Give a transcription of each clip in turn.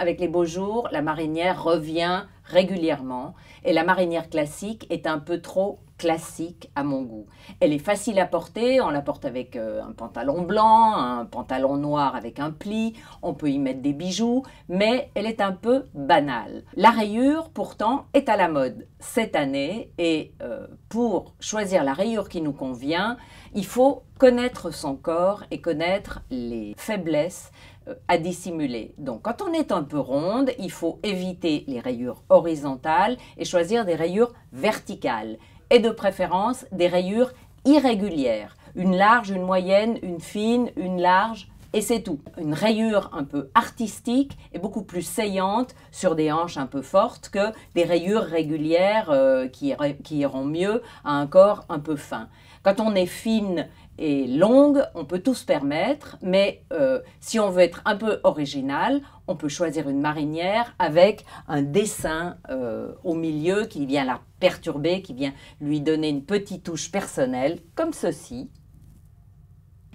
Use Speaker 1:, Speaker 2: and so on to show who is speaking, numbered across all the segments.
Speaker 1: Avec les beaux jours, la marinière revient régulièrement et la marinière classique est un peu trop classique à mon goût. Elle est facile à porter, on la porte avec euh, un pantalon blanc, un pantalon noir avec un pli, on peut y mettre des bijoux, mais elle est un peu banale. La rayure, pourtant, est à la mode cette année et euh, pour choisir la rayure qui nous convient, il faut connaître son corps et connaître les faiblesses euh, à dissimuler. Donc quand on est un peu ronde, il faut éviter les rayures horizontales et choisir des rayures verticales et de préférence des rayures irrégulières, une large, une moyenne, une fine, une large, et c'est tout. Une rayure un peu artistique et beaucoup plus saillante sur des hanches un peu fortes que des rayures régulières euh, qui, iront mieux à un corps un peu fin. Quand on est fine et longue, on peut tout se permettre, mais euh, si on veut être un peu original, on peut choisir une marinière avec un dessin euh, au milieu qui vient la perturber, qui vient lui donner une petite touche personnelle, comme ceci.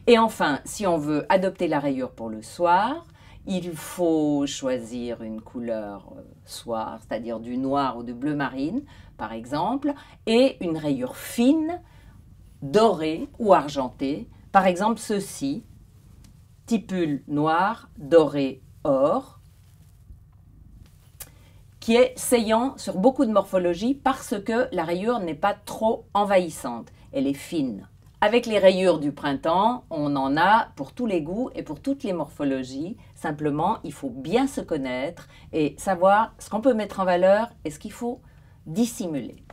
Speaker 1: Et enfin, si on veut adopter la rayure pour le soir, il faut choisir une couleur euh, soir, c'est-à-dire du noir ou du bleu marine, par exemple, et une rayure fine, dorée ou argentée. Par exemple, ceci, tipule noir, doré, or, qui est saillant sur beaucoup de morphologies parce que la rayure n'est pas trop envahissante, elle est fine. Avec les rayures du printemps, on en a pour tous les goûts et pour toutes les morphologies. Simplement, il faut bien se connaître et savoir ce qu'on peut mettre en valeur et ce qu'il faut dissimuler.